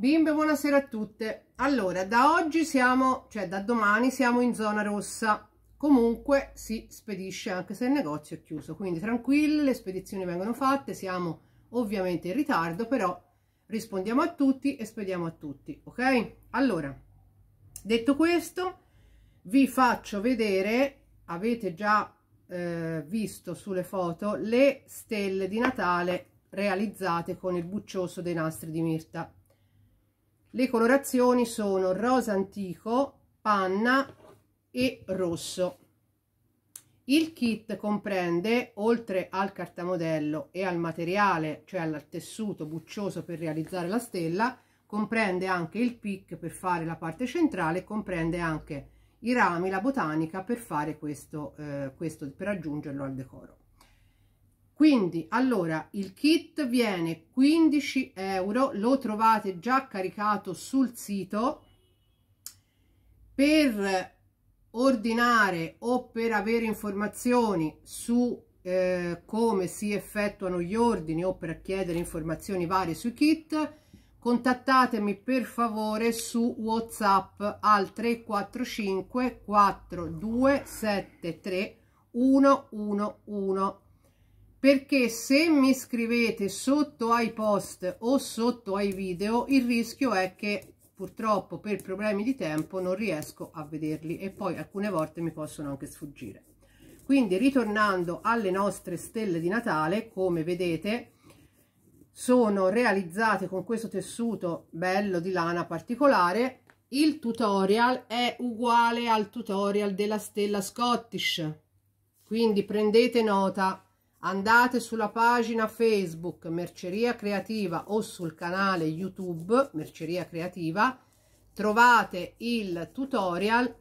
Bimbe, buonasera a tutte. Allora, da oggi siamo, cioè da domani siamo in zona rossa. Comunque si spedisce anche se il negozio è chiuso, quindi tranquilli, le spedizioni vengono fatte, siamo ovviamente in ritardo, però rispondiamo a tutti e spediamo a tutti, ok? Allora, detto questo, vi faccio vedere, avete già eh, visto sulle foto, le stelle di Natale realizzate con il buccioso dei nastri di Mirta le colorazioni sono rosa antico, panna e rosso. Il kit comprende, oltre al cartamodello e al materiale, cioè al tessuto buccioso per realizzare la stella, comprende anche il pic per fare la parte centrale, comprende anche i rami, la botanica per fare questo, eh, questo per aggiungerlo al decoro quindi allora il kit viene 15 euro lo trovate già caricato sul sito per ordinare o per avere informazioni su eh, come si effettuano gli ordini o per chiedere informazioni varie sui kit contattatemi per favore su whatsapp al 345 4273 111 perché se mi scrivete sotto ai post o sotto ai video il rischio è che purtroppo per problemi di tempo non riesco a vederli e poi alcune volte mi possono anche sfuggire quindi ritornando alle nostre stelle di Natale come vedete sono realizzate con questo tessuto bello di lana particolare il tutorial è uguale al tutorial della stella Scottish quindi prendete nota andate sulla pagina Facebook Merceria Creativa o sul canale YouTube Merceria Creativa, trovate il tutorial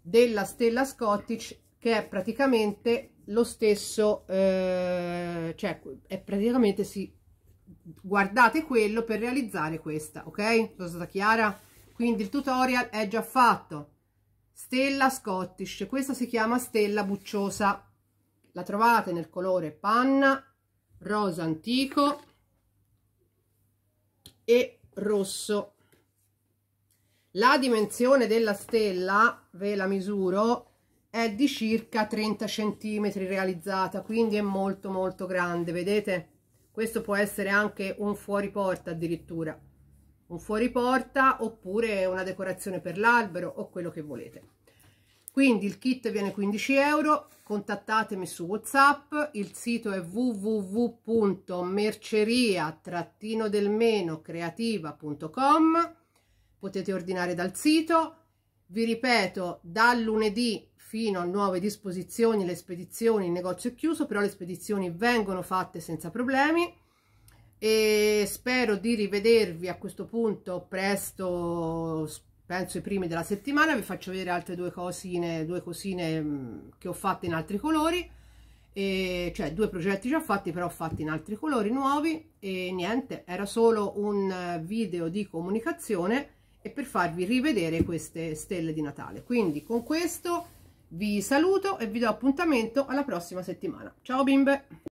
della Stella Scottish che è praticamente lo stesso, eh, cioè è praticamente si guardate quello per realizzare questa, ok? Sono stata chiara? Quindi il tutorial è già fatto. Stella Scottish, questa si chiama Stella Bucciosa la trovate nel colore panna, rosa antico e rosso. La dimensione della stella, ve la misuro, è di circa 30 cm realizzata, quindi è molto molto grande, vedete? Questo può essere anche un fuoriporta addirittura, un fuoriporta oppure una decorazione per l'albero o quello che volete quindi il kit viene 15 euro contattatemi su whatsapp il sito è www.merceria creativa.com potete ordinare dal sito vi ripeto dal lunedì fino a nuove disposizioni le spedizioni il negozio è chiuso però le spedizioni vengono fatte senza problemi e spero di rivedervi a questo punto presto penso i primi della settimana vi faccio vedere altre due cosine due cosine mm, che ho fatto in altri colori e, cioè due progetti già fatti però fatti in altri colori nuovi e niente era solo un video di comunicazione e per farvi rivedere queste stelle di Natale quindi con questo vi saluto e vi do appuntamento alla prossima settimana ciao bimbe